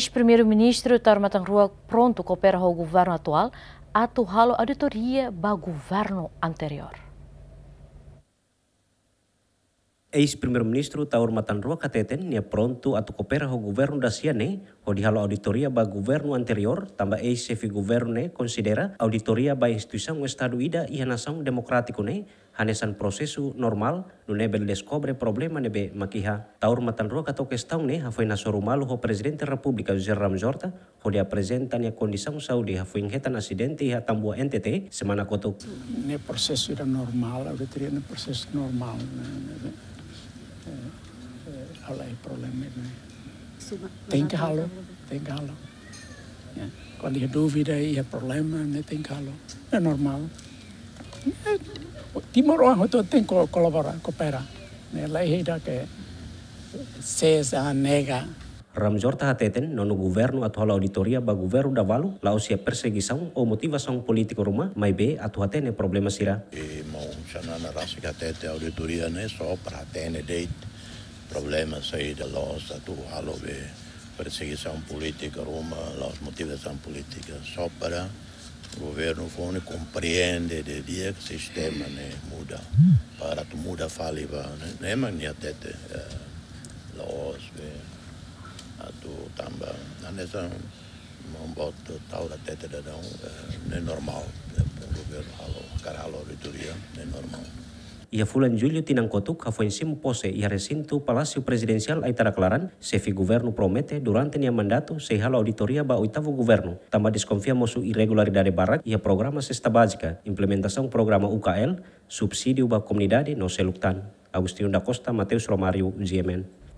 Ex-primeiro-ministro Tarmatan Rua pronto coopera ao governo atual a atuá-lo auditoria do governo anterior. eis primeiro-ministro tá hormatanroa kateten nia pronto kopera ho governo da Siane ho di auditoria ba governo anterior tamba eis sefi governo ne considera auditoria ba instituição o estado ida iha ne hanesan prosesu normal nu bel deskobre problema nebe makiha ta hormatanroa kato taun ne hafoi na sorumalu ho presidente Republika Jose Ramjorta ho dia presenta nia Saudi Saudi hafoi ngetan asidente iha tambua NTT semana kotuk. ne prosesu ida normal auditoria ne prosesu normal allerlei problemen met Denkhallen, denkhallen. Ja. Quando je dúvida e je problemen met denkhallen. É normal. Eh, Timor-Oeste tem que colaborar, cooperar. Né? Lá é que César nega Ramjorta hateten nono governo atu hala auditoria ba governo da valu lausia perseguição ou motivação política ruma mai be atu hatene problema sira. E na sanana rasik tete auditoria ne so pratene deit problema sei de los atu halo be perseguição política ruma los motivação política só para o governo fone compreende de dia que sistema né muda para tu muda faliva né a nem atete eh, los be atau tambah anesa un membuat tahu de teta normal, un halo, karena halo auditoria, dia normal. Ia ya, fulan Julio tinang kotuk, foi sim pose ia recinto palasio Presidencial Aitara Claran, sefi fi governo promete durante nia mandato se halo auditoria ba oitavo governo. Tamba diskonfia mosu dari barak ia programa sesta básica, implementasong programa UKL, subsidio ba komunidade no seluktan Agustino da Costa, Mateus Romario GMN.